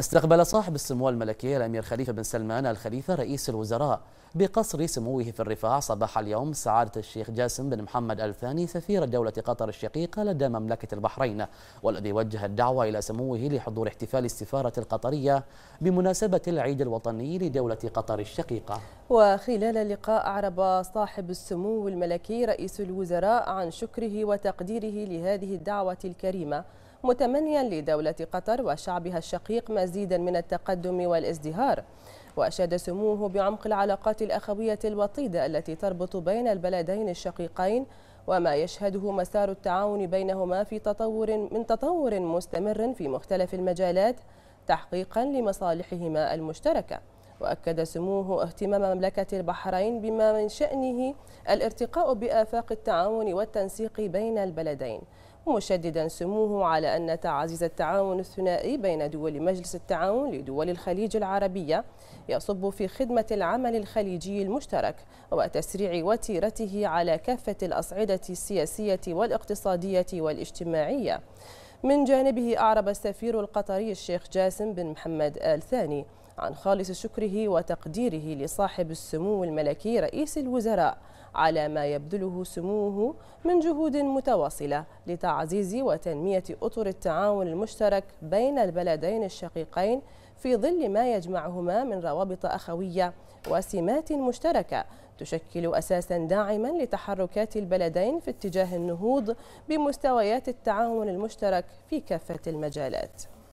استقبل صاحب السمو الملكي الأمير خليفة بن سلمان الخليفة رئيس الوزراء بقصر سموه في الرفاع صباح اليوم سعادة الشيخ جاسم بن محمد الثاني سفير دولة قطر الشقيقة لدى مملكة البحرين والذي وجه الدعوة إلى سموه لحضور احتفال السفارة القطرية بمناسبة العيد الوطني لدولة قطر الشقيقة وخلال اللقاء أعرب صاحب السمو الملكي رئيس الوزراء عن شكره وتقديره لهذه الدعوة الكريمة متمنيا لدولة قطر وشعبها الشقيق مزيدا من التقدم والازدهار وأشاد سموه بعمق العلاقات الأخوية الوطيدة التي تربط بين البلدين الشقيقين وما يشهده مسار التعاون بينهما في تطور من تطور مستمر في مختلف المجالات تحقيقا لمصالحهما المشتركه وأكد سموه اهتمام مملكة البحرين بما من شأنه الارتقاء بآفاق التعاون والتنسيق بين البلدين مشددا سموه على أن تعزيز التعاون الثنائي بين دول مجلس التعاون لدول الخليج العربية يصب في خدمة العمل الخليجي المشترك وتسريع وتيرته على كافة الأصعدة السياسية والاقتصادية والاجتماعية من جانبه أعرب السفير القطري الشيخ جاسم بن محمد آل ثاني عن خالص شكره وتقديره لصاحب السمو الملكي رئيس الوزراء على ما يبذله سموه من جهود متواصلة لتعزيز وتنمية أطر التعاون المشترك بين البلدين الشقيقين في ظل ما يجمعهما من روابط أخوية وسمات مشتركة تشكل أساسا داعما لتحركات البلدين في اتجاه النهوض بمستويات التعاون المشترك في كافة المجالات